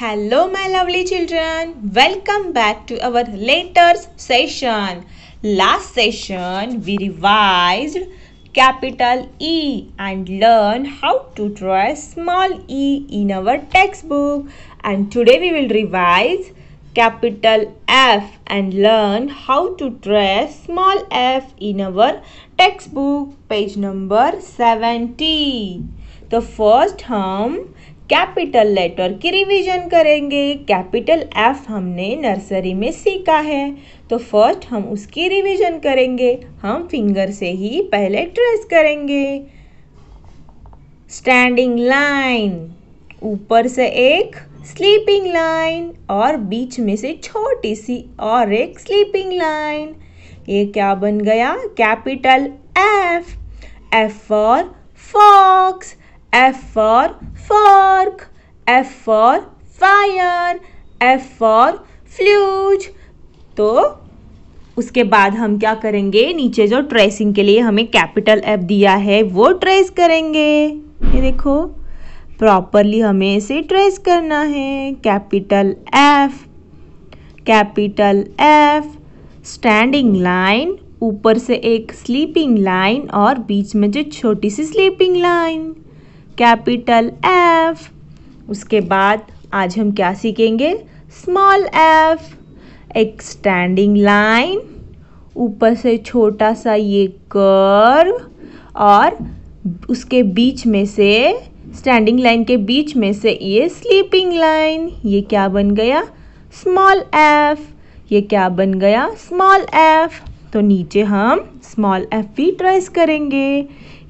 Hello my lovely children, welcome back to our letters session. Last session we revised capital E and learn how to draw small e in our textbook and today we will revise capital F and learn how to draw small f in our textbook page number 70. The first home. Capital letter की revision करेंगे capital F हमने nursery में सीखा है तो first हम उसकी revision करेंगे हम फिंगर से ही पहले ट्रेस करेंगे स्टैंडिंग लाइन ऊपर से एक स्लीपिंग लाइन और बीच में से छोटी सी और एक स्लीपिंग लाइन ये क्या बन गया capital F F for fox F for F for fire, F for फ्लूज तो उसके बाद हम क्या करेंगे नीचे जो ट्रेसिंग के लिए हमें कैपिटल एफ दिया है वो ट्रेस करेंगे ये देखो प्रॉपरली हमें इसे ट्रेस करना है capital F capital F standing line ऊपर से एक स्लीपिंग लाइन और बीच में जो छोटी सी स्लीपिंग लाइन कैपिटल एफ़ उसके बाद आज हम क्या सीखेंगे स्मॉल एफ एक स्टैंडिंग लाइन ऊपर से छोटा सा ये कर्व और उसके बीच में से स्टैंडिंग लाइन के बीच में से ये स्लीपिंग लाइन ये क्या बन गया स्मॉल एफ ये क्या बन गया स्मॉल एफ तो नीचे हम स्मॉल एफ भी ट्रेस करेंगे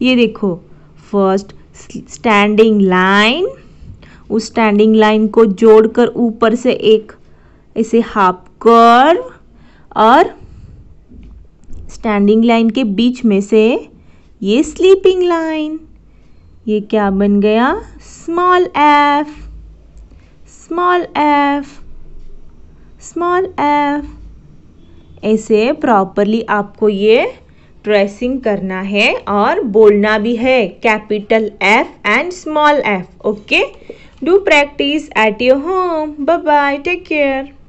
ये देखो फर्स्ट स्टैंडिंग लाइन उस स्टैंडिंग लाइन को जोड़कर ऊपर से एक इसे हाफ कर्व और स्टैंडिंग लाइन के बीच में से ये स्लीपिंग लाइन ये क्या बन गया small F small F small F ऐसे प्रॉपरली आपको ये ट्रेसिंग करना है और बोलना भी है capital F and small F okay Do practice at your home. Bye bye. Take care.